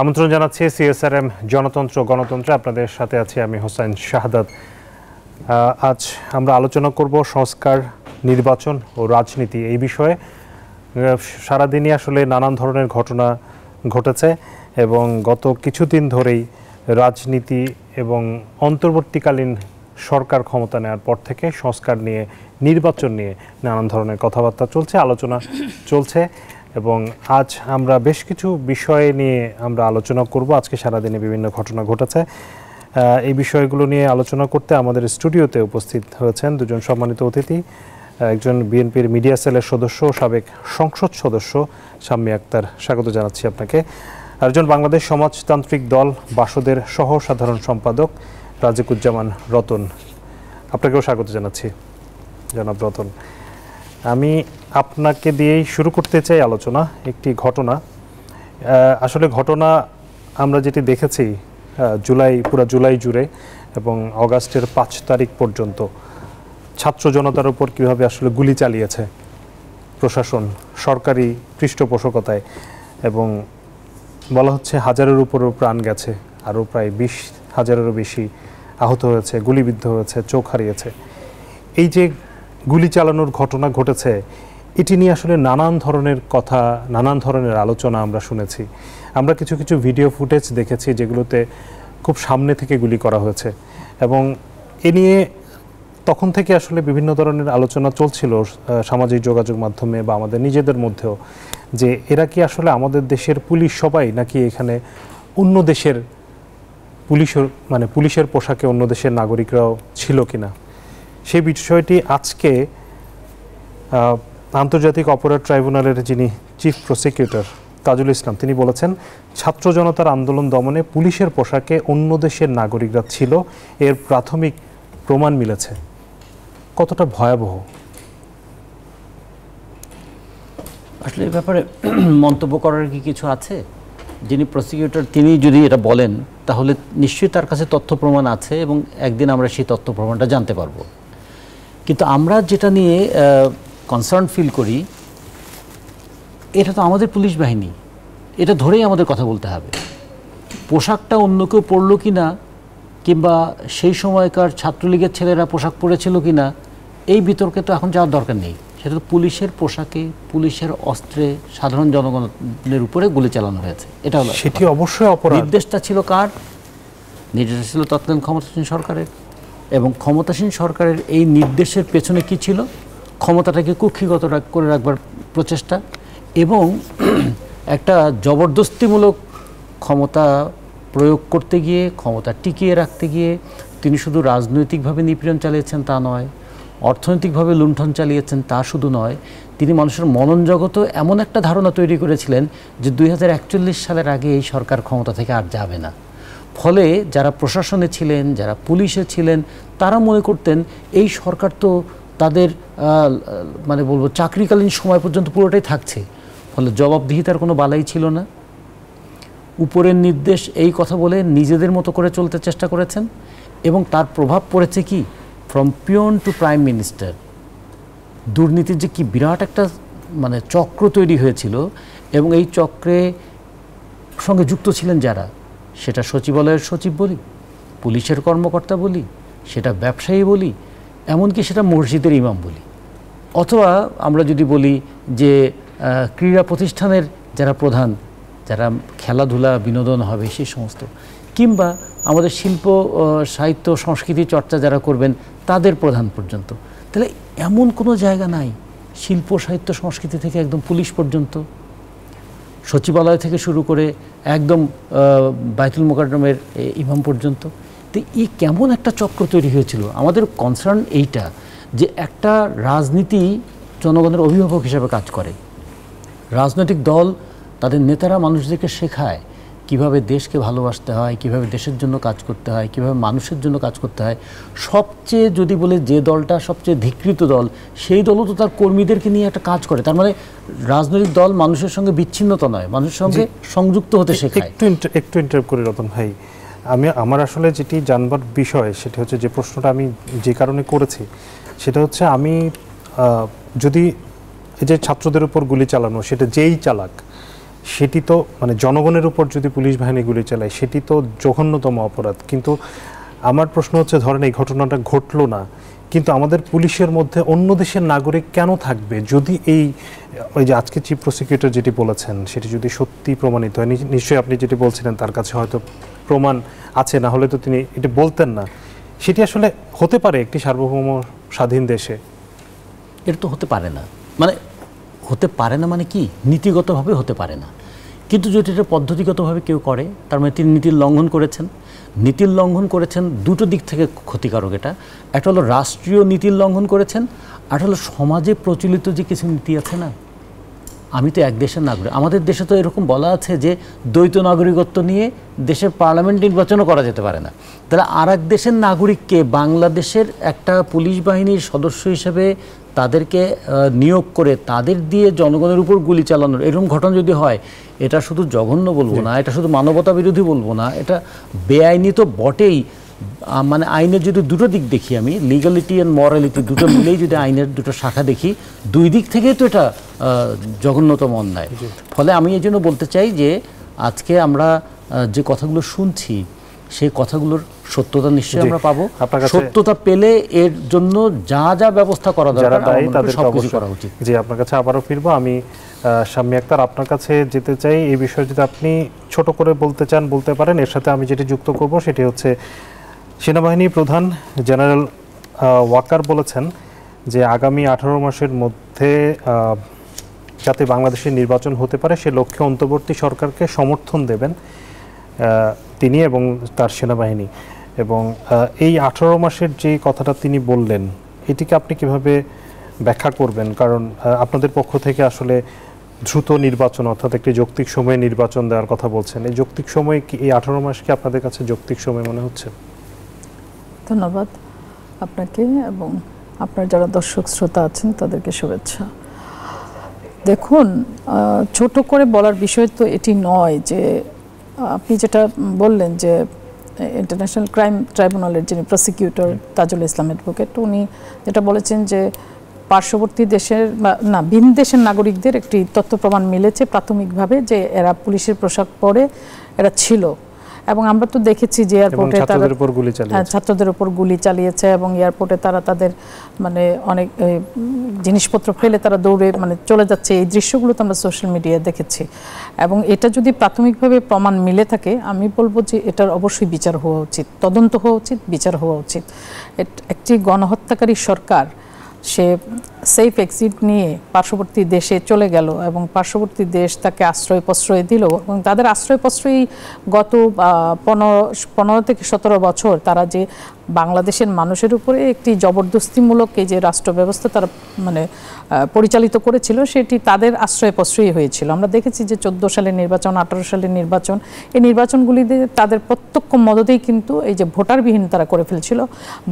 আমন্ত্রণ জানাচ্ছি সিএসআরএম জনতন্ত্র গণতন্ত্র আপনাদের সাথে আছি আমি হোসেন শাহাদাত আজ আমরা আলোচনা করব সংস্কার নির্বাচন ও রাজনীতি এই বিষয়ে সারাদিনই আসলে নানান ধরনের ঘটনা ঘটেছে এবং গত কিছুদিন ধরেই রাজনীতি এবং অন্তর্বর্তীকালীন সরকার ক্ষমতা নেওয়ার পর থেকে সংস্কার নিয়ে নির্বাচন নিয়ে নানান ধরনের কথাবার্তা চলছে আলোচনা চলছে এবং আজ আমরা বেশ কিছু বিষয় নিয়ে আমরা আলোচনা করব আজকে সারাদিনে বিভিন্ন ঘটনা ঘটেছে এই বিষয়গুলো নিয়ে আলোচনা করতে আমাদের স্টুডিওতে উপস্থিত হয়েছেন দুজন সম্মানিত অতিথি একজন বিএনপির মিডিয়া সেলের সদস্য ও সাবেক সংসদ সদস্য শাম্মী আক্তার স্বাগত জানাচ্ছি আপনাকে আরেকজন বাংলাদেশ সমাজতান্ত্রিক দল বাসদের সহ সাধারণ সম্পাদক রাজিকুজ্জামান রতন আপনাকেও স্বাগত জানাচ্ছি জনাব রতন আমি আপনাকে দিয়েই শুরু করতে চাই আলোচনা একটি ঘটনা আসলে ঘটনা আমরা যেটি দেখেছি জুলাই পুরো জুলাই জুড়ে এবং অগাস্টের পাঁচ তারিখ পর্যন্ত ছাত্র জনতার উপর কীভাবে আসলে গুলি চালিয়েছে প্রশাসন সরকারি পৃষ্ঠপোষকতায় এবং বলা হচ্ছে হাজারের উপরও প্রাণ গেছে আরও প্রায় বিশ হাজারেরও বেশি আহত হয়েছে গুলিবিদ্ধ হয়েছে চোখ হারিয়েছে এই যে গুলি চালানোর ঘটনা ঘটেছে এটি নিয়ে আসলে নানান ধরনের কথা নানান ধরনের আলোচনা আমরা শুনেছি আমরা কিছু কিছু ভিডিও ফুটেজ দেখেছি যেগুলোতে খুব সামনে থেকে গুলি করা হয়েছে এবং এ নিয়ে তখন থেকে আসলে বিভিন্ন ধরনের আলোচনা চলছিল সামাজিক যোগাযোগ মাধ্যমে বা আমাদের নিজেদের মধ্যেও যে এরা কি আসলে আমাদের দেশের পুলিশ সবাই নাকি এখানে অন্য দেশের পুলিশের মানে পুলিশের পোশাকে অন্য দেশের নাগরিকরাও ছিল কিনা সেই বিষয়টি আজকে আন্তর্জাতিক অপরাধ ট্রাইব্যুনালের যিনি চিফ প্রসিকিউটর তাজুল ইসলাম তিনি বলেছেন ছাত্র জনতার আন্দোলন দমনে পুলিশের পোশাকে অন্য দেশের নাগরিকরা ছিল এর প্রাথমিক প্রমাণ মিলেছে কতটা ভয়াবহ আসলে এই ব্যাপারে মন্তব্য করার কি কিছু আছে যিনি প্রসিকিউটর তিনি যদি এটা বলেন তাহলে নিশ্চয়ই তার কাছে তথ্য প্রমাণ আছে এবং একদিন আমরা সেই তথ্য প্রমাণটা জানতে পারবো কিন্তু আমরা যেটা নিয়ে কনসার্ন ফিল করি এটা তো আমাদের পুলিশ বাহিনী এটা ধরেই আমাদের কথা বলতে হবে পোশাকটা অন্য কেউ পরলো কি না কিংবা সেই সময়কার ছাত্রলীগের ছেলেরা পোশাক পরেছিল কি না এই বিতর্কে তো এখন যাওয়ার দরকার নেই সেটা তো পুলিশের পোশাকে পুলিশের অস্ত্রে সাধারণ জনগণের উপরে গুলি চালানো হয়েছে এটা হলো সেটি অবশ্যই অপরাধ নির্দেশটা ছিল কার নির্দেশটা ছিল তৎকালীন ক্ষমতাসীন সরকারের এবং ক্ষমতাসীন সরকারের এই নির্দেশের পেছনে কি ছিল ক্ষমতাটাকে কুক্ষিগত করে রাখবার প্রচেষ্টা এবং একটা জবরদস্তিমূলক ক্ষমতা প্রয়োগ করতে গিয়ে ক্ষমতা টিকিয়ে রাখতে গিয়ে তিনি শুধু রাজনৈতিকভাবে নিপীড়ন চালিয়েছেন তা নয় অর্থনৈতিকভাবে লুণ্ঠন চালিয়েছেন তা শুধু নয় তিনি মানুষের মনন জগতেও এমন একটা ধারণা তৈরি করেছিলেন যে দুই সালের আগে এই সরকার ক্ষমতা থেকে আর যাবে না ফলে যারা প্রশাসনে ছিলেন যারা পুলিশে ছিলেন তারা মনে করতেন এই সরকার তো তাদের মানে বলবো চাকরিকালীন সময় পর্যন্ত পুরোটাই থাকছে ফলে জবাবদিহিতার কোনো বালাই ছিল না উপরের নির্দেশ এই কথা বলে নিজেদের মতো করে চলতে চেষ্টা করেছেন এবং তার প্রভাব পড়েছে কি from peon to prime minister দুর্নীতির যে কি বিরাট একটা মানে চক্র তৈরি হয়েছিল এবং এই চক্রে সঙ্গে যুক্ত ছিলেন যারা সেটা সচিবালয়ের সচিব বলি পুলিশের কর্মকর্তা বলি সেটা ব্যবসায়ী বলি এমনকি সেটা মসজিদের ইমাম বলি অথবা আমরা যদি বলি যে ক্রীড়া প্রতিষ্ঠানের যারা প্রধান যারা খেলাধুলা বিনোদন হবে সে সমস্ত কিংবা আমাদের শিল্প সাহিত্য সংস্কৃতি চর্চা যারা করবেন তাদের প্রধান পর্যন্ত তাহলে এমন কোনো জায়গা নাই শিল্প সাহিত্য সংস্কৃতি থেকে একদম পুলিশ পর্যন্ত সচিবালয় থেকে শুরু করে একদম বাইতুল মোকারমের ইমাম পর্যন্ত তো এই কেমন একটা চক্র তৈরি হয়েছিল আমাদের কনসার্ন এইটা যে একটা রাজনীতি জনগণের অভিভাবক হিসাবে কাজ করে রাজনৈতিক দল তাদের নেতারা মানুষদেরকে শেখায় কিভাবে দেশকে ভালোবাসতে হয় কিভাবে দেশের জন্য কাজ করতে হয় কিভাবে মানুষের জন্য কাজ করতে হয় সবচেয়ে যদি বলে যে দলটা সবচেয়ে ধিকৃত দল সেই দলও তো তার কর্মীদেরকে নিয়ে একটা কাজ করে তার মানে রাজনৈতিক দল মানুষের সঙ্গে বিচ্ছিন্নতা নয় মানুষের সঙ্গে সংযুক্ত হতে শেখায় একটু একটু ইন্টারভ করে রতন ভাই আমি আমার আসলে যেটি জানবার বিষয় সেটি হচ্ছে যে প্রশ্নটা আমি যে কারণে করেছি সেটা হচ্ছে আমি যদি এই যে ছাত্রদের উপর গুলি চালানো সেটা যেই চালাক সেটি তো মানে জনগণের উপর যদি পুলিশ বাহিনী গুলি চালায় সেটি তো জঘন্যতম অপরাধ কিন্তু আমার প্রশ্ন হচ্ছে ধরেন এই ঘটনাটা ঘটলো না কিন্তু আমাদের পুলিশের মধ্যে অন্য দেশের নাগরিক কেন থাকবে যদি এই ওই যে আজকে চিফ প্রসিকিউটর যেটি বলেছেন সেটি যদি সত্যি প্রমাণিত হয় নিশ্চয়ই আপনি যেটি বলছিলেন তার কাছে হয়তো প্রমাণ আছে না হলে তো তিনি এটি বলতেন না সেটি আসলে হতে পারে একটি সার্বভৌম স্বাধীন দেশে এটা তো হতে পারে না মানে হতে পারে না মানে কি নীতিগতভাবে হতে পারে না কিন্তু যদি এটা পদ্ধতিগতভাবে কেউ করে তার মানে তিনি নীতির লঙ্ঘন করেছেন নীতির লঙ্ঘন করেছেন দুটো দিক থেকে ক্ষতিকারক এটা একটা হলো রাষ্ট্রীয় নীতির লঙ্ঘন করেছেন আর হলো সমাজে প্রচলিত যে কিছু নীতি আছে না আমি তো এক দেশের নাগরিক আমাদের দেশে তো এরকম বলা আছে যে দ্বৈত নাগরিকত্ব নিয়ে দেশের পার্লামেন্ট নির্বাচনও করা যেতে পারে না তাহলে আর এক দেশের নাগরিককে বাংলাদেশের একটা পুলিশ বাহিনীর সদস্য হিসেবে তাদেরকে নিয়োগ করে তাদের দিয়ে জনগণের উপর গুলি চালানোর এরকম ঘটনা যদি হয় এটা শুধু জঘন্য বলবো না এটা শুধু মানবতা বিরোধী বলবো না এটা বেআইনি তো বটেই মানে আইনের যদি দুটো দিক দেখি আমি লিগালিটি অ্যান্ড মরালিটি দুটো মিলেই যদি আইনের দুটো শাখা দেখি দুই দিক থেকেই তো এটা জঘন্যতম অন্যায় ফলে আমি এই জন্য বলতে চাই যে আজকে আমরা যে কথাগুলো শুনছি সেই কথাগুলোর সত্যতা নিশ্চয়ই আমরা পাবো সত্যতা পেলে এর জন্য যা যা ব্যবস্থা করা দরকার সবকিছু করা উচিত জি আপনার কাছে আবারও ফিরবো আমি শাম্মী আক্তার আপনার কাছে যেতে চাই এই বিষয়ে যদি আপনি ছোট করে বলতে চান বলতে পারেন এর সাথে আমি যেটি যুক্ত করব সেটি হচ্ছে সেনাবাহিনী প্রধান জেনারেল ওয়াকার বলেছেন যে আগামী আঠারো মাসের মধ্যে যাতে বাংলাদেশের নির্বাচন হতে পারে সে লক্ষ্যে অন্তর্বর্তী সরকারকে সমর্থন দেবেন তিনি এবং তার সেনাবাহিনী এবং এই আঠারো মাসের যে কথাটা তিনি বললেন এটিকে আপনি কিভাবে ব্যাখ্যা করবেন কারণ আপনাদের পক্ষ থেকে আসলে দ্রুত নির্বাচন অর্থাৎ একটি যৌক্তিক সময়ে নির্বাচন দেওয়ার কথা বলছেন এই যৌক্তিক সময় কি এই আঠারো মাস কি আপনাদের কাছে যৌক্তিক সময় মনে হচ্ছে ধন্যবাদ আপনাকে এবং আপনার যারা দর্শক শ্রোতা আছেন তাদেরকে শুভেচ্ছা দেখুন ছোট করে বলার বিষয় তো এটি নয় যে আপনি যেটা বললেন যে ইন্টারন্যাশনাল ক্রাইম ট্রাইব্যুনালের যিনি প্রসিকিউটর তাজুল ইসলাম অ্যাডভোকেট উনি যেটা বলেছেন যে পার্শ্ববর্তী দেশের না ভিন দেশের নাগরিকদের একটি তথ্য প্রমাণ মিলেছে প্রাথমিকভাবে যে এরা পুলিশের পোশাক পরে এরা ছিল এবং আমরা তো দেখেছি যে এয়ারপোর্টে উপর গুলি হ্যাঁ, চালিয়েছে ছাত্রদের উপর গুলি চালিয়েছে এবং এয়ারপোর্টে তারা তাদের মানে অনেক জিনিসপত্র ফেলে তারা দৌড়ে মানে চলে যাচ্ছে এই দৃশ্যগুলো তো আমরা সোশ্যাল মিডিয়ায় দেখেছি এবং এটা যদি প্রাথমিকভাবে প্রমাণ মিলে থাকে আমি বলবো যে এটার অবশ্যই বিচার হওয়া উচিত তদন্ত হওয়া উচিত বিচার হওয়া উচিত একটি গণহত্যাকারী সরকার সে সেফ এক্সিট নিয়ে পার্শ্ববর্তী দেশে চলে গেল এবং পার্শ্ববর্তী দেশ তাকে আশ্রয় প্রশ্রয় দিল এবং তাদের আশ্রয় প্রশ্রয়ই গত পনেরো পনেরো থেকে সতেরো বছর তারা যে বাংলাদেশের মানুষের উপরে একটি জবরদস্তিমূলক এই যে রাষ্ট্র ব্যবস্থা তারা মানে পরিচালিত করেছিল সেটি তাদের আশ্রয় প্রশ্রয়ী হয়েছিল আমরা দেখেছি যে চোদ্দো সালের নির্বাচন আঠারো সালের নির্বাচন এই নির্বাচনগুলিতে তাদের প্রত্যক্ষ মদতেই কিন্তু এই যে ভোটারবিহীন তারা করে ফেলছিল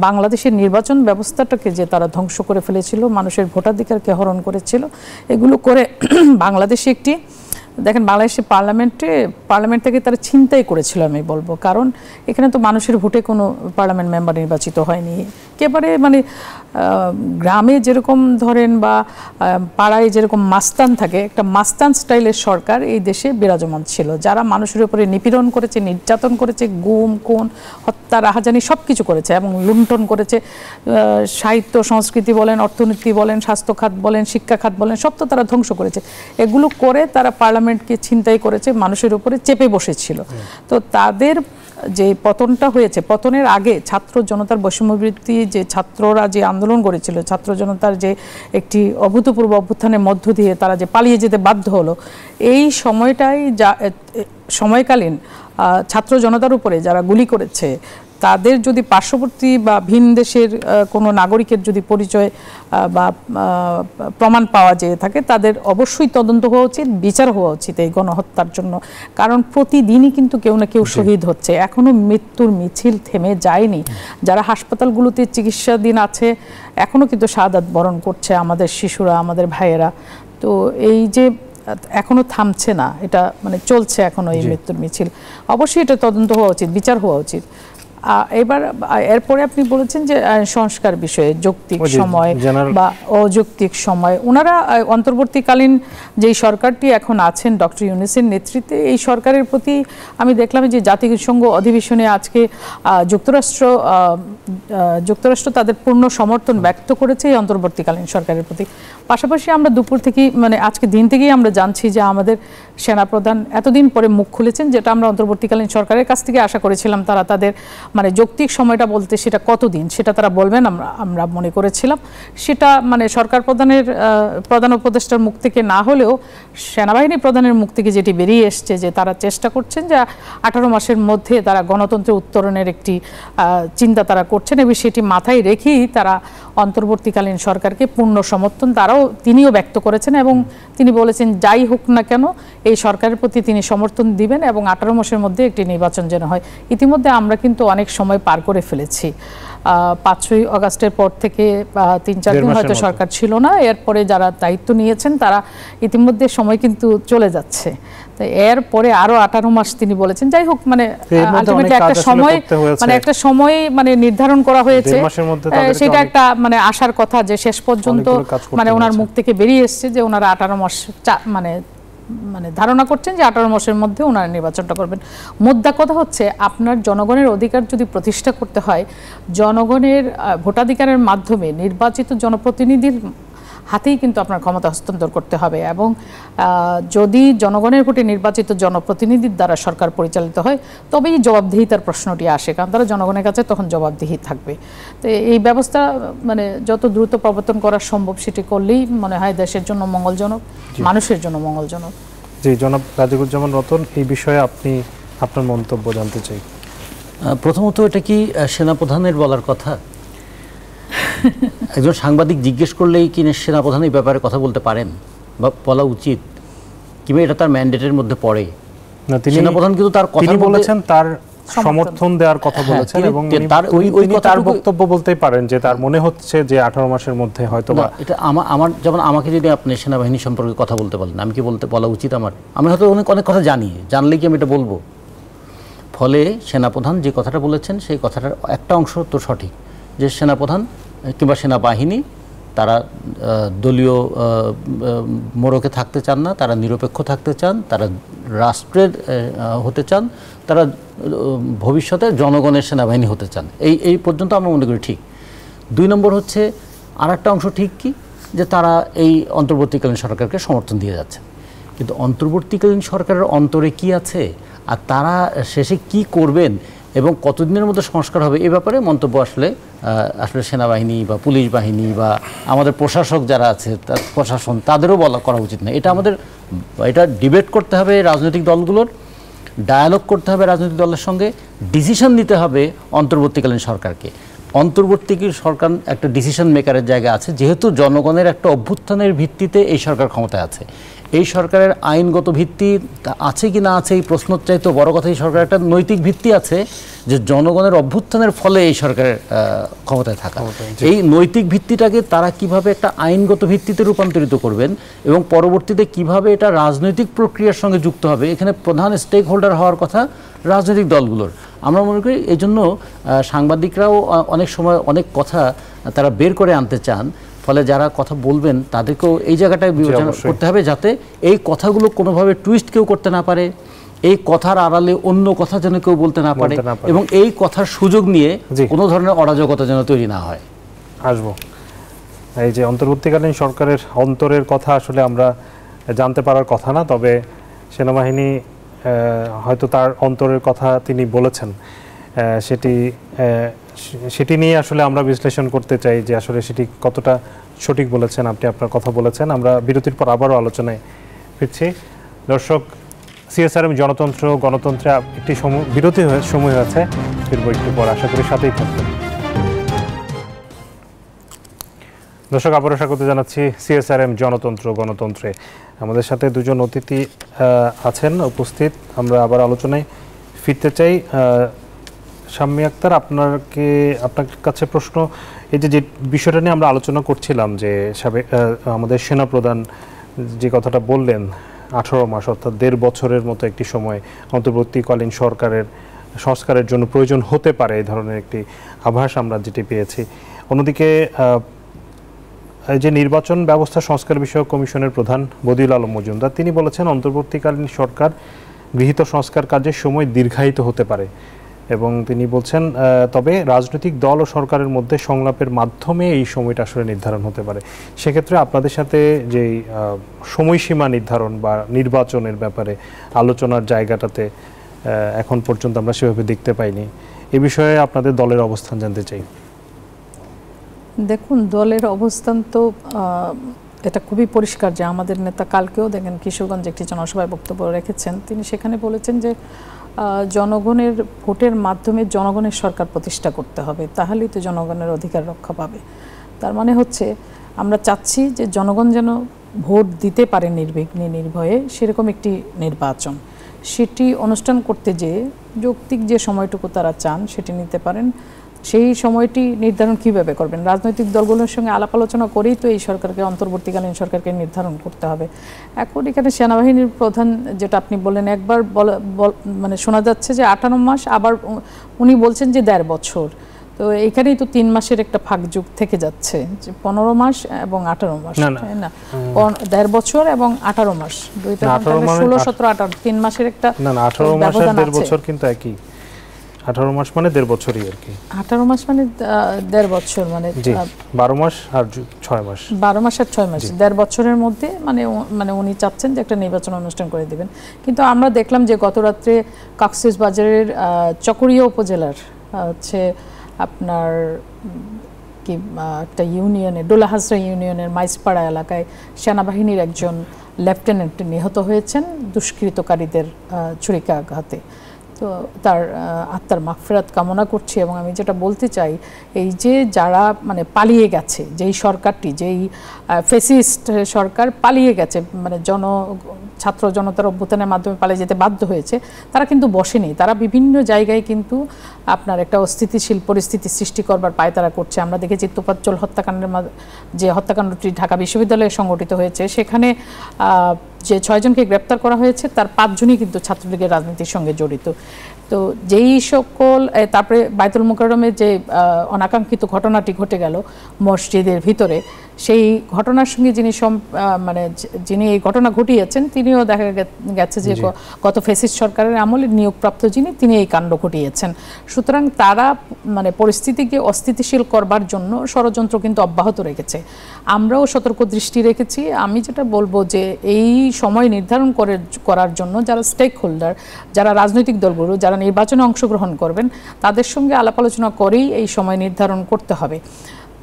বাংলাদেশের নির্বাচন ব্যবস্থাটাকে যে তারা ধ্বংস করে ফেলেছিল মানুষের মানুষের ভোটাধিকারকে হরণ করেছিল এগুলো করে বাংলাদেশে একটি দেখেন বাংলাদেশে পার্লামেন্টে পার্লামেন্ট থেকে তারা ছিনতাই করেছিল আমি বলবো কারণ এখানে তো মানুষের ভোটে কোনো পার্লামেন্ট মেম্বার নির্বাচিত হয়নি একেবারে মানে গ্রামে যেরকম ধরেন বা পাড়ায় যেরকম মাস্তান থাকে একটা মাস্তান স্টাইলের সরকার এই দেশে বিরাজমান ছিল যারা মানুষের উপরে নিপীড়ন করেছে নির্যাতন করেছে গুম কোন হত্যা রাহাজানি সব কিছু করেছে এবং লুণ্ঠন করেছে সাহিত্য সংস্কৃতি বলেন অর্থনীতি বলেন স্বাস্থ্যখাত বলেন শিক্ষাখাত বলেন সব তো তারা ধ্বংস করেছে এগুলো করে তারা পার্লামেন্টকে ছিনতাই করেছে মানুষের উপরে চেপে বসেছিল তো তাদের যে পতনটা হয়েছে পতনের আগে ছাত্র জনতার বৈষম্যবৃত্তি যে ছাত্ররা যে আন্দোলন করেছিল ছাত্র জনতার যে একটি অভূতপূর্ব অভ্যুত্থানের মধ্য দিয়ে তারা যে পালিয়ে যেতে বাধ্য হলো এই সময়টাই যা সময়কালীন ছাত্র জনতার উপরে যারা গুলি করেছে তাদের যদি পার্শ্ববর্তী বা ভিন দেশের কোনো নাগরিকের যদি পরিচয় বা প্রমাণ পাওয়া যেয়ে থাকে তাদের অবশ্যই তদন্ত হওয়া উচিত বিচার হওয়া উচিত এই গণহত্যার জন্য কারণ প্রতিদিনই কিন্তু কেউ না কেউ শহীদ হচ্ছে এখনও মৃত্যুর মিছিল থেমে যায়নি যারা হাসপাতালগুলোতে চিকিৎসাধীন আছে এখনও কিন্তু সাদাত বরণ করছে আমাদের শিশুরা আমাদের ভাইয়েরা তো এই যে এখনো থামছে না এটা মানে চলছে এখনো এই মৃত্যুর মিছিল অবশ্যই এটা তদন্ত হওয়া উচিত বিচার হওয়া উচিত এবার এরপরে আপনি বলেছেন যে সংস্কার বিষয়ে যৌক্তিক সময় বা অযৌক্তিক সময় ওনারা অন্তর্বর্তীকালীন যেই সরকারটি এখন আছেন ডক্টর ইউনিসের নেতৃত্বে এই সরকারের প্রতি আমি দেখলাম যে জাতিসংঘ অধিবেশনে আজকে যুক্তরাষ্ট্র যুক্তরাষ্ট্র তাদের পূর্ণ সমর্থন ব্যক্ত করেছে এই অন্তর্বর্তীকালীন সরকারের প্রতি পাশাপাশি আমরা দুপুর থেকেই মানে আজকে দিন থেকেই আমরা জানছি যে আমাদের সেনাপ্রধান এতদিন পরে মুখ খুলেছেন যেটা আমরা অন্তর্বর্তীকালীন সরকারের কাছ থেকে আশা করেছিলাম তারা তাদের মানে যৌক্তিক সময়টা বলতে সেটা কতদিন সেটা তারা বলবেন আমরা আমরা মনে করেছিলাম সেটা মানে সরকার প্রধানের প্রধান উপদেষ্টার মুখ থেকে না হলেও সেনাবাহিনী প্রধানের মুখ থেকে যেটি বেরিয়ে এসছে যে তারা চেষ্টা করছেন যে আঠারো মাসের মধ্যে তারা গণতন্ত্রের উত্তরণের একটি চিন্তা তারা করছেন এবং সেটি মাথায় রেখেই তারা অন্তর্বর্তীকালীন সরকারকে পূর্ণ সমর্থন তারাও তিনিও ব্যক্ত করেছেন এবং তিনি বলেছেন যাই হোক না কেন এই সরকারের প্রতি তিনি সমর্থন দিবেন এবং আঠারো মাসের মধ্যে একটি নির্বাচন যেন হয় ইতিমধ্যে আমরা কিন্তু অনেক সময় পার করে ফেলেছি পাঁচই অগাস্টের পর থেকে তিন চার দিন হয়তো সরকার ছিল না এরপরে যারা দায়িত্ব নিয়েছেন তারা ইতিমধ্যে সময় কিন্তু চলে যাচ্ছে এরপরে আরো আঠারো মাস তিনি বলেছেন যাই হোক মানে একটা সময় মানে একটা সময় মানে নির্ধারণ করা হয়েছে সেটা একটা মানে আসার কথা যে শেষ পর্যন্ত মানে ওনার মুখ থেকে বেরিয়ে এসছে যে ওনারা আঠারো মাস মানে মানে ধারণা করছেন যে আঠারো মাসের মধ্যে ওনারা নির্বাচনটা করবেন মুদ্রা কথা হচ্ছে আপনার জনগণের অধিকার যদি প্রতিষ্ঠা করতে হয় জনগণের ভোটাধিকারের মাধ্যমে নির্বাচিত জনপ্রতিনিধির হাতেই কিন্তু আপনার ক্ষমতা হস্তান্তর করতে হবে এবং যদি জনগণের ভোটে নির্বাচিত জনপ্রতিনিধির দ্বারা সরকার পরিচালিত হয় তবেই জবাবদিহিতার প্রশ্নটি আসে কারণ তারা জনগণের কাছে তখন জবাবদিহি থাকবে তো এই ব্যবস্থা মানে যত দ্রুত প্রবর্তন করা সম্ভব সেটি করলেই মনে হয় দেশের জন্য মঙ্গলজনক মানুষের জন্য মঙ্গলজনক জি জনাব রাজিকুজ্জামান রতন এই বিষয়ে আপনি আপনার মন্তব্য জানতে চাই প্রথমত এটা কি সেনাপ্রধানের বলার কথা একজন সাংবাদিক জিজ্ঞেস করলেই কি সেনাপ্রধান এই ব্যাপারে কথা বলতে পারেন বা বলা উচিত কিংবা এটা তার ম্যান্ডেটের মধ্যে পড়ে না তিনি সেনাপ্রধান কিন্তু তার কথা বলেছেন তার সমর্থন দেওয়ার কথা হ্যাঁ, বলেছেন এবং তার ওই ওই তার বক্তব্য বলতেই পারেন যে তার মনে হচ্ছে যে মাসের মধ্যে হয়তো বা এটা আমার আমার যেমন আমাকে যদি আপনি সেনাবাহিনী সম্পর্কে কথা বলতে বলেন আমি কি বলতে বলা উচিত আমার আমি হয়তো অনেক অনেক কথা জানি জানলে কি আমি এটা বলবো ফলে সেনাপ্রধান যে কথাটা বলেছেন সেই কথাটার একটা অংশ তো সঠিক যে সেনাপ্রধান কিংবা সেনাবাহিনী তারা দলীয় মোড়কে থাকতে চান না তারা নিরপেক্ষ থাকতে চান তারা রাষ্ট্রের হতে চান তারা ভবিষ্যতে জনগণের সেনাবাহিনী হতে চান এই এই পর্যন্ত আমরা মনে করি ঠিক দুই নম্বর হচ্ছে আর একটা অংশ ঠিক কি যে তারা এই অন্তর্বর্তীকালীন সরকারকে সমর্থন দিয়ে যাচ্ছে কিন্তু অন্তর্বর্তীকালীন সরকারের অন্তরে কি আছে আর তারা শেষে কি করবেন এবং কতদিনের মধ্যে সংস্কার হবে এ ব্যাপারে মন্তব্য আসলে আসলে সেনাবাহিনী বা পুলিশ বাহিনী বা আমাদের প্রশাসক যারা আছে তার প্রশাসন তাদেরও বলা করা উচিত না এটা আমাদের এটা ডিবেট করতে হবে রাজনৈতিক দলগুলোর ডায়ালগ করতে হবে রাজনৈতিক দলের সঙ্গে ডিসিশন নিতে হবে অন্তর্বর্তীকালীন সরকারকে অন্তর্বর্তীকালীন সরকার একটা ডিসিশন মেকারের জায়গা আছে যেহেতু জনগণের একটা অভ্যুত্থানের ভিত্তিতে এই সরকার ক্ষমতায় আছে এই সরকারের আইনগত ভিত্তি আছে কি না আছে এই প্রশ্ন চাইতে বড় কথা এই সরকারের একটা নৈতিক ভিত্তি আছে যে জনগণের অভ্যুত্থানের ফলে এই সরকারের ক্ষমতায় থাকা এই নৈতিক ভিত্তিটাকে তারা কিভাবে একটা আইনগত ভিত্তিতে রূপান্তরিত করবেন এবং পরবর্তীতে কিভাবে এটা রাজনৈতিক প্রক্রিয়ার সঙ্গে যুক্ত হবে এখানে প্রধান স্টেক হোল্ডার হওয়ার কথা রাজনৈতিক দলগুলোর আমরা মনে করি এই জন্য সাংবাদিকরাও অনেক সময় অনেক কথা তারা বের করে আনতে চান ফলে যারা কথা বলবেন তাদেরকেও এই জায়গাটায় বিবেচনা করতে হবে যাতে এই কথাগুলো কোনোভাবে টুইস্ট কেউ করতে না পারে এই কথার আড়ালে অন্য কথা যেন কেউ বলতে না পারে এবং এই কথার সুযোগ নিয়ে কোনো ধরনের অরাজকতা যেন তৈরি না হয় আসবো এই যে অন্তর্বর্তীকালীন সরকারের অন্তরের কথা আসলে আমরা জানতে পারার কথা না তবে সেনাবাহিনী হয়তো তার অন্তরের কথা তিনি বলেছেন সেটি সেটি নিয়ে আসলে আমরা বিশ্লেষণ করতে চাই যে আসলে সেটি কতটা সঠিক বলেছেন আপনি আপনার কথা বলেছেন আমরা বিরতির পর আবারও আলোচনায় ফিরছি দর্শক সিএসআরএম জনতন্ত্র গণতন্ত্রে একটি বিরতি সময় আছে ফিরব একটু পর আশা করি সাথেই থাকবেন দর্শক আবারও স্বাগত জানাচ্ছি সিএসআরএম জনতন্ত্র গণতন্ত্রে আমাদের সাথে দুজন অতিথি আছেন উপস্থিত আমরা আবার আলোচনায় ফিরতে চাই শাম্মী আক্তার আপনাকে আপনার কাছে প্রশ্ন এই যে যে বিষয়টা নিয়ে আমরা আলোচনা করছিলাম যে সাবেক আমাদের সেনাপ্রধান যে কথাটা বললেন আঠারো মাস অর্থাৎ দেড় বছরের মতো একটি সময় অন্তর্বর্তীকালীন সরকারের সংস্কারের জন্য প্রয়োজন হতে পারে এই ধরনের একটি আভাস আমরা যেটি পেয়েছি অন্যদিকে যে নির্বাচন ব্যবস্থা সংস্কার বিষয়ক কমিশনের প্রধান বদিউল আলম মজুমদার তিনি বলেছেন অন্তর্বর্তীকালীন সরকার গৃহীত সংস্কার কাজের সময় দীর্ঘায়িত হতে পারে এবং তিনি বলছেন তবে রাজনৈতিক দল ও সরকারের মধ্যে সংলাপের মাধ্যমে এই সময়টা আসলে নির্ধারণ হতে পারে সেক্ষেত্রে আপনাদের সাথে যে সময়সীমা নির্ধারণ বা নির্বাচনের ব্যাপারে আলোচনার জায়গাটাতে এখন পর্যন্ত আমরা সেভাবে দেখতে পাইনি এ বিষয়ে আপনাদের দলের অবস্থান জানতে চাই দেখুন দলের অবস্থান তো এটা খুবই পরিষ্কার যে আমাদের নেতা কালকেও দেখেন কিশোরগঞ্জ একটি জনসভায় বক্তব্য রেখেছেন তিনি সেখানে বলেছেন যে জনগণের ভোটের মাধ্যমে জনগণের সরকার প্রতিষ্ঠা করতে হবে তাহলেই তো জনগণের অধিকার রক্ষা পাবে তার মানে হচ্ছে আমরা চাচ্ছি যে জনগণ যেন ভোট দিতে পারে নির্বিঘ্নে নির্ভয়ে সেরকম একটি নির্বাচন সেটি অনুষ্ঠান করতে যেয়ে যৌক্তিক যে সময়টুকু তারা চান সেটি নিতে পারেন সেই সময়টি নির্ধারণ কিভাবে করবেন রাজনৈতিক দলগুলোর সঙ্গে আলাপ আলোচনা করেই তো এই সরকারকে অন্তর্বর্তীকালীন সরকারকে নির্ধারণ করতে হবে এখন এখানে সেনাবাহিনীর প্রধান যেটা আপনি বলেন একবার মানে শোনা যাচ্ছে যে আটান্ন মাস আবার উনি বলছেন যে দেড় বছর তো এখানেই তো তিন মাসের একটা ফাঁক যুগ থেকে যাচ্ছে যে পনেরো মাস এবং আঠারো মাস তাই না দেড় বছর এবং আঠারো মাস দুইটা মানে ষোলো সতেরো আঠারো তিন মাসের একটা আঠারো মাস বছর কিন্তু একই 18 মাস মানে 1.5 বছরই আর কি 18 মাস মানে 1.5 বছর মানে 12 মাস আর 6 মাস 12 মাস আর 6 মাস 1.5 বছরের মধ্যে মানে মানে উনি চাচ্ছেন যে একটা নির্বাচন অনুষ্ঠান করে দিবেন কিন্তু আমরা দেখলাম যে গত রাতে কাকসিস বাজারের চকরিয়া উপজেলার হচ্ছে আপনার কি একটা ইউনিয়নে ডোলাহাসরা ইউনিয়নের মাইসপাড়া এলাকায় সেনাবাহিনীর একজন লেফটেন্যান্ট নিহত হয়েছেন দুষ্কৃতকারীদের ছুরিকাঘাতে তো তার আত্মার মাগফেরাত কামনা করছি এবং আমি যেটা বলতে চাই এই যে যারা মানে পালিয়ে গেছে যেই সরকারটি যেই ফেসিস্ট সরকার পালিয়ে গেছে মানে জন ছাত্র জনতার অভ্যুত্থানের মাধ্যমে পালিয়ে যেতে বাধ্য হয়েছে তারা কিন্তু বসেনি তারা বিভিন্ন জায়গায় কিন্তু আপনার একটা অস্থিতিশীল পরিস্থিতি সৃষ্টি করবার তারা করছে আমরা দেখেছি তোপাজ্জল হত্যাকাণ্ডের যে হত্যাকাণ্ডটি ঢাকা বিশ্ববিদ্যালয়ে সংগঠিত হয়েছে সেখানে যে ছয়জনকে গ্রেপ্তার করা হয়েছে তার পাঁচজনই কিন্তু ছাত্রলীগের রাজনীতির সঙ্গে জড়িত তো যেই সকল তারপরে বায়তুল মুকাররমের যে অনাকাঙ্ক্ষিত ঘটনাটি ঘটে গেল মসজিদের ভিতরে সেই ঘটনার সঙ্গে যিনি মানে যিনি এই ঘটনা ঘটিয়েছেন তিনিও দেখা গেছে যে গত ফেসিস সরকারের আমলে নিয়োগপ্রাপ্ত যিনি তিনি এই কাণ্ড ঘটিয়েছেন সুতরাং তারা মানে পরিস্থিতিকে অস্থিতিশীল করবার জন্য ষড়যন্ত্র কিন্তু অব্যাহত রেখেছে আমরাও সতর্ক দৃষ্টি রেখেছি আমি যেটা বলবো যে এই সময় নির্ধারণ করে করার জন্য যারা স্টেক হোল্ডার যারা রাজনৈতিক দলগুলো যারা যারা নির্বাচনে অংশগ্রহণ করবেন তাদের সঙ্গে আলাপ আলোচনা করেই এই সময় নির্ধারণ করতে হবে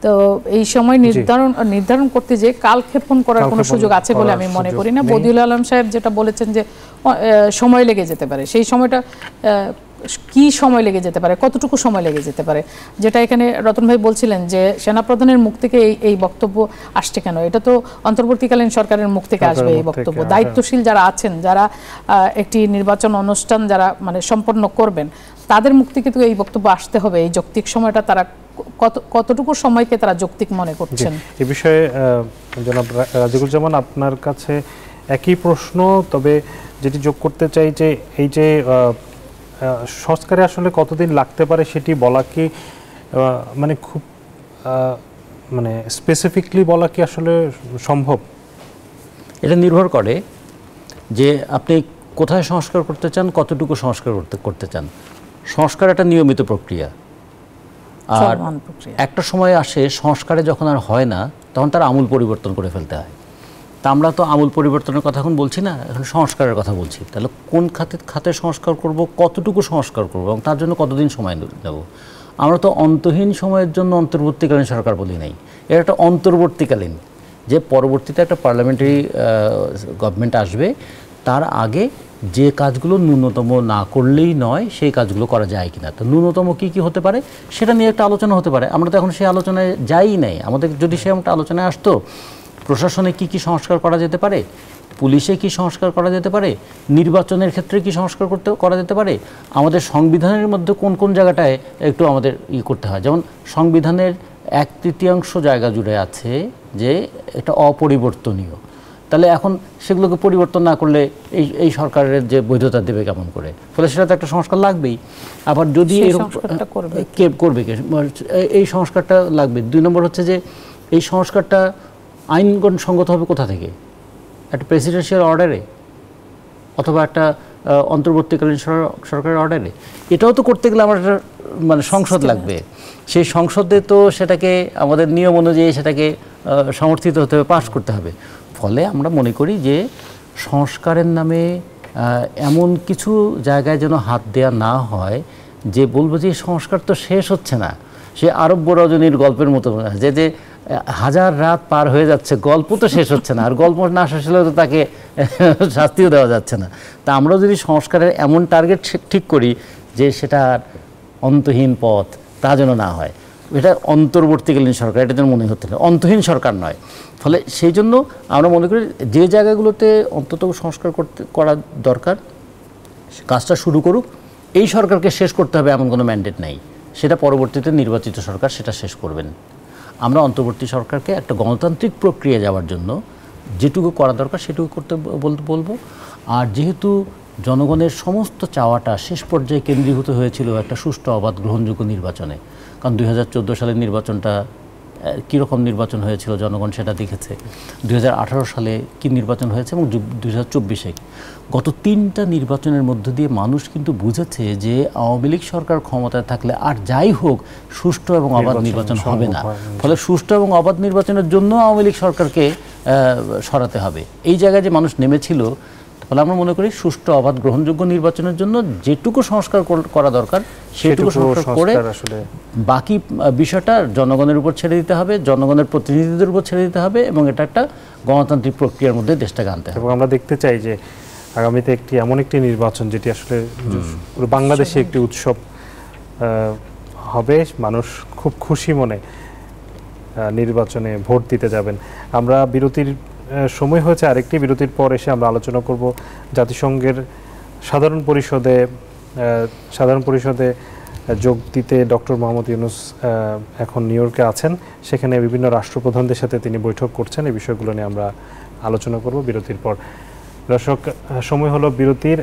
তো এই সময় নির্ধারণ নির্ধারণ করতে যে কালক্ষেপণ করার কোনো সুযোগ আছে বলে আমি মনে করি না বদিউল আলম সাহেব যেটা বলেছেন যে সময় লেগে যেতে পারে সেই সময়টা কি সময় লেগে যেতে পারে কতটুকু সময় লেগে যেতে পারে যেটা এখানে রতন ভাই বলছিলেন যে সেনাপ্রধানের মুখ থেকে এই এই বক্তব্য আসছে কেন এটা তো অন্তর্বর্তীকালীন সরকারের মুখ থেকে আসবে এই বক্তব্য হ্যাঁ। দায়িত্বশীল যারা আছেন যারা একটি নির্বাচন অনুষ্ঠান যারা মানে সম্পন্ন করবেন তাদের মুখ থেকে তো এই বক্তব্য আসতে হবে এই যৌক্তিক সময়টা তারা কত কতটুকু সময়কে তারা যৌক্তিক মনে করছেন এ বিষয়ে জনাব রাজিকুল জামান আপনার কাছে একই প্রশ্ন তবে যেটি যোগ করতে চাই যে এই যে সংস্কারে আসলে কতদিন লাগতে পারে সেটি বলা কি মানে খুব মানে স্পেসিফিকলি বলা কি আসলে সম্ভব এটা নির্ভর করে যে আপনি কোথায় সংস্কার করতে চান কতটুকু সংস্কার করতে করতে চান সংস্কার একটা নিয়মিত প্রক্রিয়া আর একটা সময় আসে সংস্কারে যখন আর হয় না তখন তার আমূল পরিবর্তন করে ফেলতে হয় তা আমরা তো আমূল পরিবর্তনের কথা এখন বলছি না এখন সংস্কারের কথা বলছি তাহলে কোন খাতে খাতে সংস্কার করব কতটুকু সংস্কার করব এবং তার জন্য কতদিন সময় দেব আমরা তো অন্তহীন সময়ের জন্য অন্তর্বর্তীকালীন সরকার বলি নাই এটা একটা অন্তর্বর্তীকালীন যে পরবর্তীতে একটা পার্লামেন্টারি গভর্নমেন্ট আসবে তার আগে যে কাজগুলো ন্যূনতম না করলেই নয় সেই কাজগুলো করা যায় কি না তো ন্যূনতম কী কী হতে পারে সেটা নিয়ে একটা আলোচনা হতে পারে আমরা তো এখন সেই আলোচনায় যাই নাই আমাদের যদি সে একটা আলোচনায় আসতো প্রশাসনে কি কি সংস্কার করা যেতে পারে পুলিশে কি সংস্কার করা যেতে পারে নির্বাচনের ক্ষেত্রে কি সংস্কার করতে করা যেতে পারে আমাদের সংবিধানের মধ্যে কোন কোন জায়গাটায় একটু আমাদের ই করতে হয় যেমন সংবিধানের এক তৃতীয়াংশ জায়গা জুড়ে আছে যে এটা অপরিবর্তনীয় তাহলে এখন সেগুলোকে পরিবর্তন না করলে এই এই সরকারের যে বৈধতা দেবে কেমন করে ফলে সেটা তো একটা সংস্কার লাগবেই আবার যদি কে করবে কে এই সংস্কারটা লাগবে দুই নম্বর হচ্ছে যে এই সংস্কারটা আইনগণ সঙ্গত হবে কোথা থেকে একটা প্রেসিডেন্সিয়াল অর্ডারে অথবা একটা অন্তর্বর্তীকালীন সরকারের অর্ডারে এটাও তো করতে গেলে আমার একটা মানে সংসদ লাগবে সেই সংসদে তো সেটাকে আমাদের নিয়ম অনুযায়ী সেটাকে সমর্থিত হতে হবে পাশ করতে হবে ফলে আমরা মনে করি যে সংস্কারের নামে এমন কিছু জায়গায় যেন হাত দেয়া না হয় যে বলবো যে সংস্কার তো শেষ হচ্ছে না সে আরব্য রজনীর গল্পের মতো মনে হয় যে যে হাজার রাত পার হয়ে যাচ্ছে গল্প তো শেষ হচ্ছে না আর গল্প না শেষ হলে তো তাকে শাস্তিও দেওয়া যাচ্ছে না তা আমরা যদি সংস্কারের এমন টার্গেট ঠিক করি যে সেটা অন্তহীন পথ তা যেন না হয় এটা অন্তর্বর্তীকালীন সরকার এটা যেন মনে হতে অন্তহীন সরকার নয় ফলে সেই জন্য আমরা মনে করি যে জায়গাগুলোতে অন্তত সংস্কার করতে করা দরকার কাজটা শুরু করুক এই সরকারকে শেষ করতে হবে এমন কোনো ম্যান্ডেট নেই সেটা পরবর্তীতে নির্বাচিত সরকার সেটা শেষ করবেন আমরা অন্তর্বর্তী সরকারকে একটা গণতান্ত্রিক প্রক্রিয়া যাওয়ার জন্য যেটুকু করা দরকার সেটুকু করতে বলতে বলবো আর যেহেতু জনগণের সমস্ত চাওয়াটা শেষ পর্যায়ে কেন্দ্রীভূত হয়েছিল একটা সুষ্ঠু অবাধ গ্রহণযোগ্য নির্বাচনে কারণ দুই সালের নির্বাচনটা কীরকম নির্বাচন হয়েছিল জনগণ সেটা দেখেছে দু সালে কি নির্বাচন হয়েছে এবং দু হাজার চব্বিশে গত তিনটা নির্বাচনের মধ্য দিয়ে মানুষ কিন্তু বুঝেছে যে আওয়ামী লীগ সরকার ক্ষমতায় থাকলে আর যাই হোক সুষ্ঠু এবং অবাধ নির্বাচন হবে না ফলে সুষ্ঠু এবং অবাধ নির্বাচনের জন্য আওয়ামী লীগ সরকারকে সরাতে হবে এই জায়গায় যে মানুষ নেমেছিল ফলে আমরা মনে করি সুষ্ঠু অবাধ গ্রহণযোগ্য নির্বাচনের জন্য যেটুকু সংস্কার করা দরকার সেটুকু সংস্কার করে বাকি বিষয়টা জনগণের উপর ছেড়ে দিতে হবে জনগণের প্রতিনিধিদের উপর ছেড়ে দিতে হবে এবং এটা একটা গণতান্ত্রিক প্রক্রিয়ার মধ্যে দেশটাকে আনতে হবে এবং আমরা দেখতে চাই যে আগামীতে একটি এমন একটি নির্বাচন যেটি আসলে পুরো বাংলাদেশে একটি উৎসব হবে মানুষ খুব খুশি মনে নির্বাচনে ভোট দিতে যাবেন আমরা বিরতির সময় হয়েছে আরেকটি বিরতির পর এসে আমরা আলোচনা করব জাতিসংঘের সাধারণ পরিষদে সাধারণ পরিষদে যোগ দিতে ডক্টর মোহাম্মদ ইউনুস এখন নিউ ইয়র্কে আছেন সেখানে বিভিন্ন রাষ্ট্রপ্রধানদের সাথে তিনি বৈঠক করছেন এই বিষয়গুলো নিয়ে আমরা আলোচনা করব বিরতির পর দর্শক সময় হলো বিরতির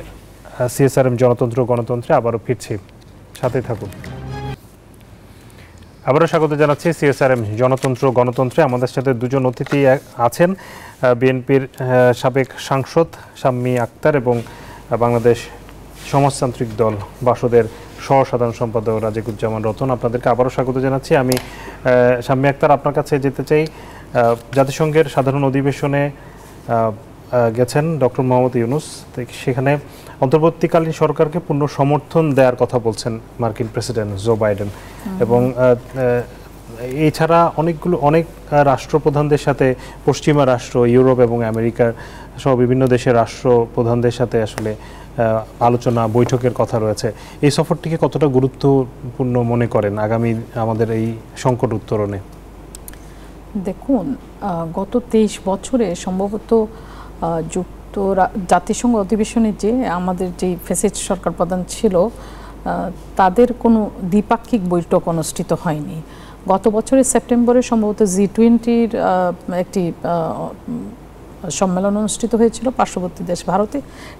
সিএসআরএম জনতন্ত্র গণতন্ত্রে আবারও ফিরছি সাথে থাকুন আবারও স্বাগত জানাচ্ছি সিএসআরএম জনতন্ত্র গণতন্ত্রে আমাদের সাথে দুজন অতিথি আছেন বিএনপির সাবেক সাংসদ শাম্মী আক্তার এবং বাংলাদেশ সমাজতান্ত্রিক দল বাসদের সহসাধারণ সম্পাদক রাজিকুজ্জামান রতন আপনাদেরকে আবারও স্বাগত জানাচ্ছি আমি শাম্মী আক্তার আপনার কাছে যেতে চাই জাতিসংঘের সাধারণ অধিবেশনে গেছেন ডক্টর মোহাম্মদ ইউনুস সেখানে অন্তর্বর্তীকালীন সরকারকে পূর্ণ সমর্থন দেওয়ার কথা বলছেন মার্কিন প্রেসিডেন্ট জো বাইডেন এবং এছাড়া অনেকগুলো অনেক রাষ্ট্রপ্রধানদের সাথে পশ্চিমা রাষ্ট্র ইউরোপ এবং আমেরিকার সহ বিভিন্ন দেশের রাষ্ট্রপ্রধানদের সাথে আসলে আলোচনা বৈঠকের কথা রয়েছে এই সফরটিকে কতটা গুরুত্বপূর্ণ মনে করেন আগামী আমাদের এই সংকট উত্তরণে দেখুন গত তেইশ বছরে সম্ভবত যুক্ত তো জাতিসংঘ অধিবেশনে যে আমাদের যে ফেসেজ সরকার প্রধান ছিল তাদের কোনো দ্বিপাক্ষিক বৈঠক অনুষ্ঠিত হয়নি গত বছরের সেপ্টেম্বরে সম্ভবত জি টোয়েন্টির একটি সম্মেলন অনুষ্ঠিত হয়েছিল পার্শ্ববর্তী দেশ ভারতে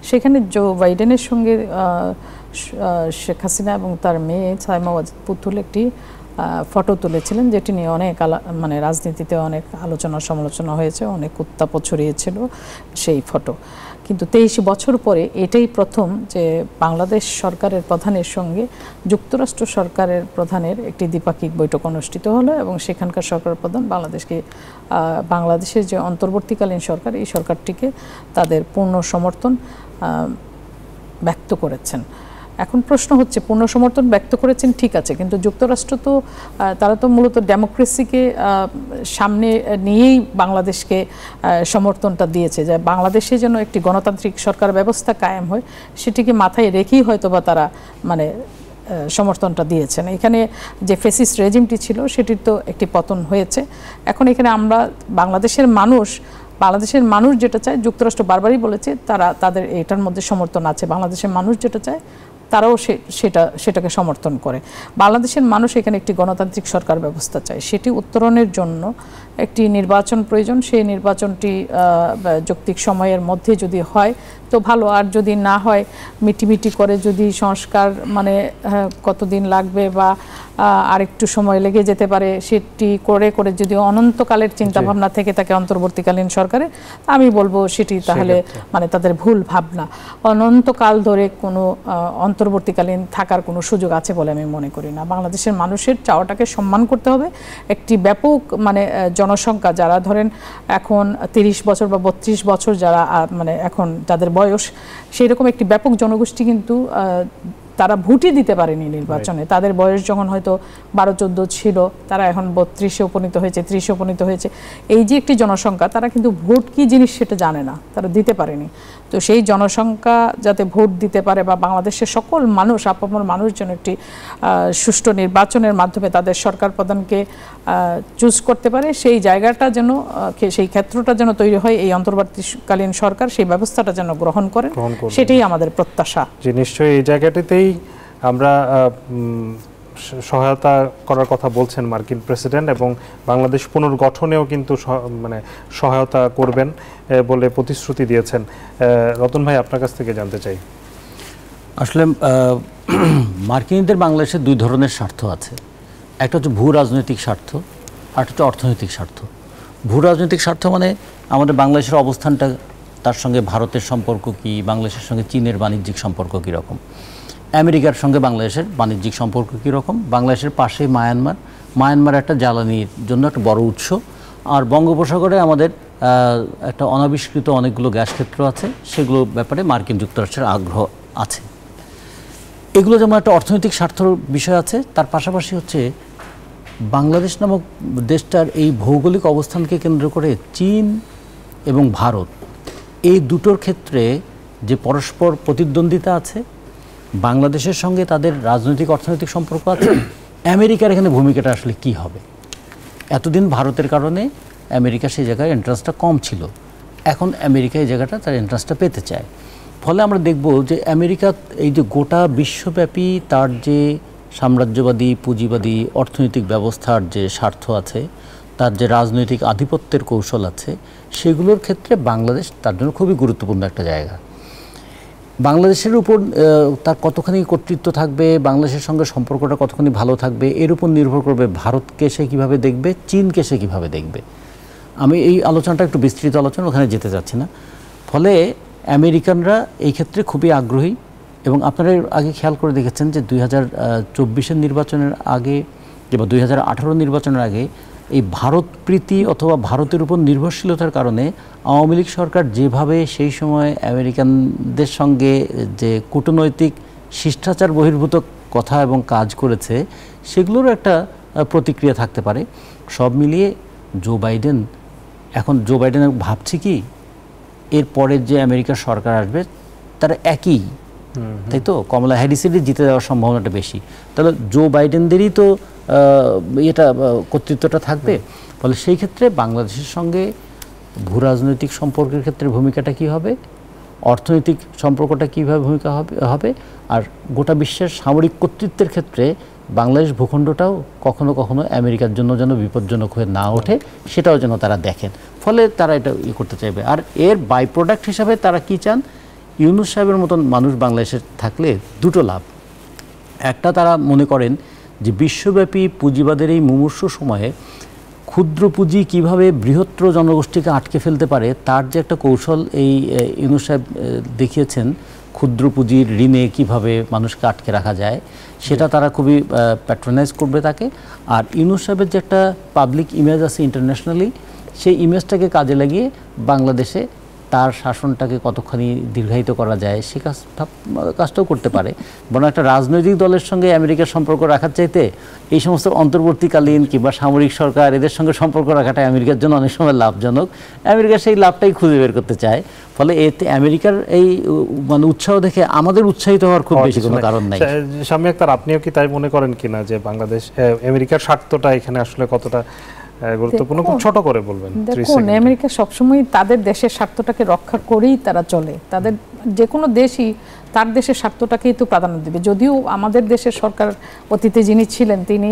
সেখানে জো বাইডেনের সঙ্গে শেখ হাসিনা এবং তার মেয়ে সাইমা ওয়াজিদ পুতুল একটি ফটো তুলেছিলেন যেটি নিয়ে অনেক মানে রাজনীতিতে অনেক আলোচনা সমালোচনা হয়েছে অনেক উত্তাপ ছড়িয়েছিল সেই ফটো কিন্তু তেইশ বছর পরে এটাই প্রথম যে বাংলাদেশ সরকারের প্রধানের সঙ্গে যুক্তরাষ্ট্র সরকারের প্রধানের একটি দ্বিপাক্ষিক বৈঠক অনুষ্ঠিত হলো এবং সেখানকার সরকার প্রধান বাংলাদেশকে বাংলাদেশের যে অন্তর্বর্তীকালীন সরকার এই সরকারটিকে তাদের পূর্ণ সমর্থন ব্যক্ত করেছেন এখন প্রশ্ন হচ্ছে পূর্ণ সমর্থন ব্যক্ত করেছেন ঠিক আছে কিন্তু যুক্তরাষ্ট্র তো তারা তো মূলত ডেমোক্রেসিকে সামনে নিয়েই বাংলাদেশকে সমর্থনটা দিয়েছে যে বাংলাদেশে যেন একটি গণতান্ত্রিক সরকার ব্যবস্থা কায়েম হয় সেটিকে মাথায় রেখেই হয়তো বা তারা মানে সমর্থনটা দিয়েছেন এখানে যে ফেসিস রেজিমটি ছিল সেটির তো একটি পতন হয়েছে এখন এখানে আমরা বাংলাদেশের মানুষ বাংলাদেশের মানুষ যেটা চায় যুক্তরাষ্ট্র বারবারই বলেছে তারা তাদের এটার মধ্যে সমর্থন আছে বাংলাদেশের মানুষ যেটা চায় তারাও সেটা সেটাকে সমর্থন করে বাংলাদেশের মানুষ এখানে একটি গণতান্ত্রিক সরকার ব্যবস্থা চায় সেটি উত্তরণের জন্য একটি নির্বাচন প্রয়োজন সেই নির্বাচনটি যৌক্তিক সময়ের মধ্যে যদি হয় তো ভালো আর যদি না হয় মিটিমিটি করে যদি সংস্কার মানে কতদিন লাগবে বা আরেকটু সময় লেগে যেতে পারে সেটি করে করে যদি অনন্তকালের চিন্তা ভাবনা থেকে তাকে অন্তর্বর্তীকালীন সরকারে আমি বলবো সেটি তাহলে মানে তাদের ভুল ভাবনা অনন্তকাল ধরে কোনো অন্তর্বর্তীকালীন থাকার কোনো সুযোগ আছে বলে আমি মনে করি না বাংলাদেশের মানুষের চাওয়াটাকে সম্মান করতে হবে একটি ব্যাপক মানে জনসংখ্যা যারা ধরেন এখন তিরিশ বছর বা বত্রিশ বছর যারা মানে এখন যাদের বয়স সেই রকম একটি ব্যাপক জনগোষ্ঠী কিন্তু তারা ভোটই দিতে পারেনি নির্বাচনে তাদের বয়স যখন হয়তো বারো চোদ্দ ছিল তারা এখন বত্রিশে উপনীত হয়েছে ত্রিশে উপনীত হয়েছে এই যে একটি জনসংখ্যা তারা কিন্তু ভোট কি জিনিস সেটা জানে না তারা দিতে পারেনি তো সেই জনসংখ্যা যাতে ভোট দিতে পারে বা বাংলাদেশের সকল মানুষ আপামর মানুষ যেন একটি সুষ্ঠু নির্বাচনের মাধ্যমে তাদের সরকার প্রধানকে চুজ করতে পারে সেই জায়গাটা যেন সেই ক্ষেত্রটা যেন তৈরি হয় এই অন্তর্বর্তীকালীন সরকার সেই ব্যবস্থাটা যেন গ্রহণ করেন সেটাই আমাদের প্রত্যাশা যে নিশ্চয়ই এই জায়গাটিতেই আমরা সহায়তা করার কথা বলছেন মার্কিন প্রেসিডেন্ট এবং বাংলাদেশ পুনর্গঠনেও কিন্তু মানে সহায়তা করবেন বলে প্রতিশ্রুতি দিয়েছেন রতন ভাই আপনার কাছ থেকে জানতে চাই আসলে মার্কিনীদের বাংলাদেশে দুই ধরনের স্বার্থ আছে একটা হচ্ছে ভূ রাজনৈতিক স্বার্থ আর হচ্ছে অর্থনৈতিক স্বার্থ ভূ রাজনৈতিক স্বার্থ মানে আমাদের বাংলাদেশের অবস্থানটা তার সঙ্গে ভারতের সম্পর্ক কী বাংলাদেশের সঙ্গে চীনের বাণিজ্যিক সম্পর্ক কীরকম আমেরিকার সঙ্গে বাংলাদেশের বাণিজ্যিক সম্পর্ক কীরকম বাংলাদেশের পাশে মায়ানমার মায়ানমার একটা জ্বালানির জন্য একটা বড় উৎস আর বঙ্গোপসাগরে আমাদের একটা অনাবিষ্কৃত অনেকগুলো গ্যাস ক্ষেত্র আছে সেগুলো ব্যাপারে মার্কিন যুক্তরাষ্ট্রের আগ্রহ আছে এগুলো যেমন একটা অর্থনৈতিক স্বার্থ বিষয় আছে তার পাশাপাশি হচ্ছে বাংলাদেশ নামক দেশটার এই ভৌগোলিক অবস্থানকে কেন্দ্র করে চীন এবং ভারত এই দুটোর ক্ষেত্রে যে পরস্পর প্রতিদ্বন্দ্বিতা আছে বাংলাদেশের সঙ্গে তাদের রাজনৈতিক অর্থনৈতিক সম্পর্ক আছে আমেরিকার এখানে ভূমিকাটা আসলে কি হবে এতদিন ভারতের কারণে আমেরিকা সেই জায়গায় এন্ট্রান্সটা কম ছিল এখন আমেরিকা এই জায়গাটা তার এন্ট্রান্সটা পেতে চায় ফলে আমরা দেখব যে আমেরিকা এই যে গোটা বিশ্বব্যাপী তার যে সাম্রাজ্যবাদী পুঁজিবাদী অর্থনৈতিক ব্যবস্থার যে স্বার্থ আছে তার যে রাজনৈতিক আধিপত্যের কৌশল আছে সেগুলোর ক্ষেত্রে বাংলাদেশ তার জন্য খুবই গুরুত্বপূর্ণ একটা জায়গা বাংলাদেশের উপর তার কতখানি কর্তৃত্ব থাকবে বাংলাদেশের সঙ্গে সম্পর্কটা কতখানি ভালো থাকবে এর উপর নির্ভর করবে ভারতকে সে কীভাবে দেখবে চীনকে সে কীভাবে দেখবে আমি এই আলোচনাটা একটু বিস্তৃত আলোচনা ওখানে যেতে চাচ্ছি না ফলে আমেরিকানরা এই ক্ষেত্রে খুবই আগ্রহী এবং আপনারা আগে খেয়াল করে দেখেছেন যে দুই হাজার নির্বাচনের আগে কিংবা দুই নির্বাচনের আগে এই ভারত প্রীতি অথবা ভারতের উপর নির্ভরশীলতার কারণে আওয়ামী লীগ সরকার যেভাবে সেই সময় আমেরিকানদের সঙ্গে যে কূটনৈতিক শিষ্টাচার বহির্ভূত কথা এবং কাজ করেছে সেগুলোরও একটা প্রতিক্রিয়া থাকতে পারে সব মিলিয়ে জো বাইডেন এখন জো বাইডেন ভাবছি কি এর পরের যে আমেরিকার সরকার আসবে তারা একই তাই তো কমলা হ্যারিসেরই জিতে যাওয়ার সম্ভাবনাটা বেশি তাহলে জো বাইডেনদেরই তো এটা কর্তৃত্বটা থাকবে ফলে সেই ক্ষেত্রে বাংলাদেশের সঙ্গে ভূ রাজনৈতিক সম্পর্কের ক্ষেত্রে ভূমিকাটা কি হবে অর্থনৈতিক সম্পর্কটা কীভাবে ভূমিকা হবে আর গোটা বিশ্বের সামরিক কর্তৃত্বের ক্ষেত্রে বাংলাদেশ ভূখণ্ডটাও কখনো কখনো আমেরিকার জন্য যেন বিপজ্জনক হয়ে না ওঠে সেটাও যেন তারা দেখেন ফলে তারা এটা ই করতে চাইবে আর এর বাই প্রোডাক্ট হিসাবে তারা কি চান ইউনুস সাহেবের মতন মানুষ বাংলাদেশে থাকলে দুটো লাভ একটা তারা মনে করেন যে বিশ্বব্যাপী পুঁজিবাদের এই মুমূর্ষ সময়ে ক্ষুদ্র পুঁজি কিভাবে বৃহত্তর জনগোষ্ঠীকে আটকে ফেলতে পারে তার যে একটা কৌশল এই ইনু সাহেব দেখিয়েছেন ক্ষুদ্র পুঁজির ঋণে কিভাবে মানুষকে আটকে রাখা যায় সেটা তারা খুবই প্যাট্রোনাইজ করবে তাকে আর ইনু সাহেবের যে একটা পাবলিক ইমেজ আছে ইন্টারন্যাশনালি সেই ইমেজটাকে কাজে লাগিয়ে বাংলাদেশে তার শাসনটাকে কতখানি দীর্ঘায়িত করা যায় সে কাজটাও করতে পারে বরং একটা রাজনৈতিক দলের সঙ্গে আমেরিকার সম্পর্ক রাখার চাইতে এই সমস্ত অন্তর্বর্তীকালীন কিংবা সামরিক সরকার এদের সঙ্গে সম্পর্ক রাখাটাই আমেরিকার জন্য অনেক সময় লাভজনক আমেরিকা সেই লাভটাই খুঁজে বের করতে চায় ফলে এতে আমেরিকার এই মানে উৎসাহ দেখে আমাদের উৎসাহিত হওয়ার খুব বেশি কোনো কারণ নাই স্বামী আক্তার আপনিও কি তাই মনে করেন কিনা যে বাংলাদেশ আমেরিকার স্বার্থটা এখানে আসলে কতটা হ্যাঁ, গুরুত্বপূর্ণ খুব ছোট করে বলবেন দেখুন আমেরিকা সবসময় তাদের দেশের স্বার্থটাকে রক্ষা করেই তারা চলে তাদের যে কোনো দেশই তার দেশের স্বার্থটাকেই তো প্রাধান্য দেবে যদিও আমাদের দেশের সরকার অতীতে যিনি ছিলেন তিনি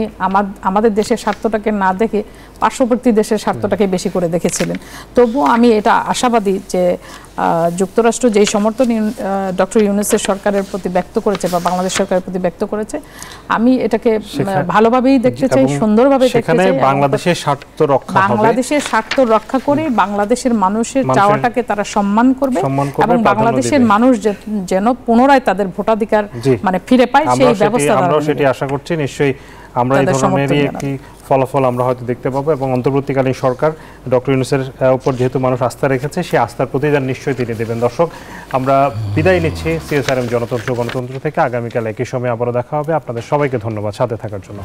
আমাদের দেশের স্বার্থটাকে না দেখে পার্শ্ববর্তী দেশের স্বার্থটাকে বেশি করে দেখেছিলেন তবুও আমি এটা আশাবাদী যে যুক্তরাষ্ট্র যেই সমর্থন ডক্টর ইউনুসের সরকারের প্রতি ব্যক্ত করেছে বা বাংলাদেশ সরকারের প্রতি ব্যক্ত করেছে আমি এটাকে ভালোভাবেই দেখতে চাই সুন্দরভাবে দেখতে চাই বাংলাদেশের স্বার্থ রক্ষা হবে বাংলাদেশের স্বার্থ রক্ষা করে বাংলাদেশের মানুষের চাওয়াটাকে তারা সম্মান করবে এবং বাংলাদেশের মানুষ যেন পুনরায় তাদের ভোটাধিকার মানে ফিরে পায় সেই ব্যবস্থা আমরা সেটি আশা করছি নিশ্চয়ই আমরা এই ধরনের একটি ফলাফল আমরা হয়তো দেখতে পাবো এবং অন্তর্বর্তীকালীন সরকার ডক্টর ইউনুসের উপর যেহেতু মানুষ আস্থা রেখেছে সেই আস্থার প্রতি প্রতিদান নিশ্চয়ই তিনি দেবেন দর্শক আমরা বিদায় নিচ্ছি সিএসআরএম জনতন্ত্র গণতন্ত্র থেকে আগামীকাল একই সময় আবারও দেখা হবে আপনাদের সবাইকে ধন্যবাদ সাথে থাকার জন্য